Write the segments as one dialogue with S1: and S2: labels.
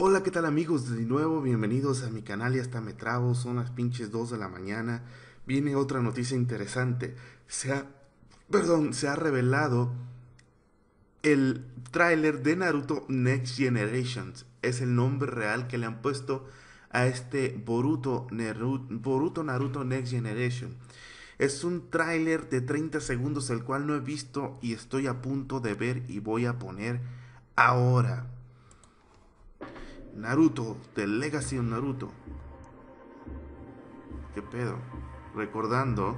S1: Hola, ¿qué tal amigos? De nuevo, bienvenidos a mi canal y hasta me trabo, son las pinches 2 de la mañana. Viene otra noticia interesante. Se ha, perdón, se ha revelado el tráiler de Naruto Next Generations. Es el nombre real que le han puesto a este Boruto, Boruto Naruto Next Generation. Es un tráiler de 30 segundos el cual no he visto y estoy a punto de ver y voy a poner ahora. Naruto, The Legacy of Naruto. ¿Qué pedo? Recordando.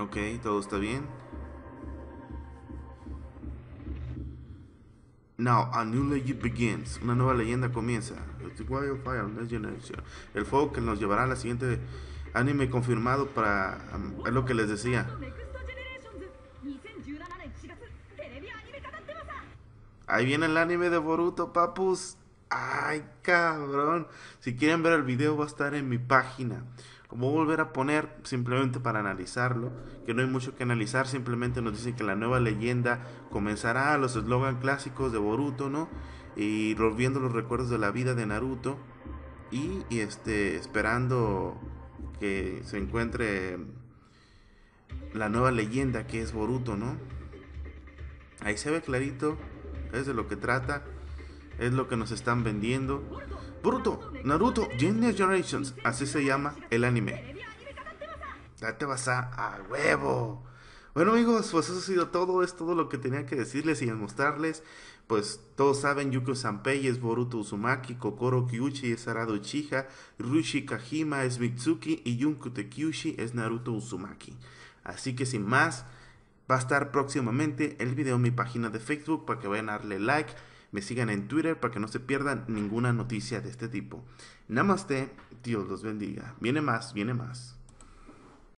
S1: Ok, todo está bien. Now, a new legend begins. Una nueva leyenda comienza. El fuego que nos llevará a la siguiente anime confirmado para... Um, es lo que les decía. Ahí viene el anime de Boruto, papus. Ay, cabrón. Si quieren ver el video va a estar en mi página. Como volver a poner simplemente para analizarlo, que no hay mucho que analizar, simplemente nos dicen que la nueva leyenda comenzará los eslogan clásicos de Boruto, ¿no? Y volviendo los recuerdos de la vida de Naruto y, y este esperando que se encuentre la nueva leyenda que es Boruto, ¿no? Ahí se ve clarito es de lo que trata. Es lo que nos están vendiendo. Bruto, Naruto, Gen Generations. Así se llama el anime. Ya te vas a, a huevo. Bueno amigos, pues eso ha sido todo, es todo lo que tenía que decirles y mostrarles. Pues todos saben, Yukio Sanpei es Boruto Uzumaki, Kokoro Kyuchi es Arado Uchiha, Rushi Kajima es Mitsuki y Junko Tekyushi es Naruto Uzumaki. Así que sin más, Va a estar próximamente el video en mi página de Facebook para que vayan a darle like, me sigan en Twitter para que no se pierdan ninguna noticia de este tipo. Namaste, Dios los bendiga. Viene más, viene más.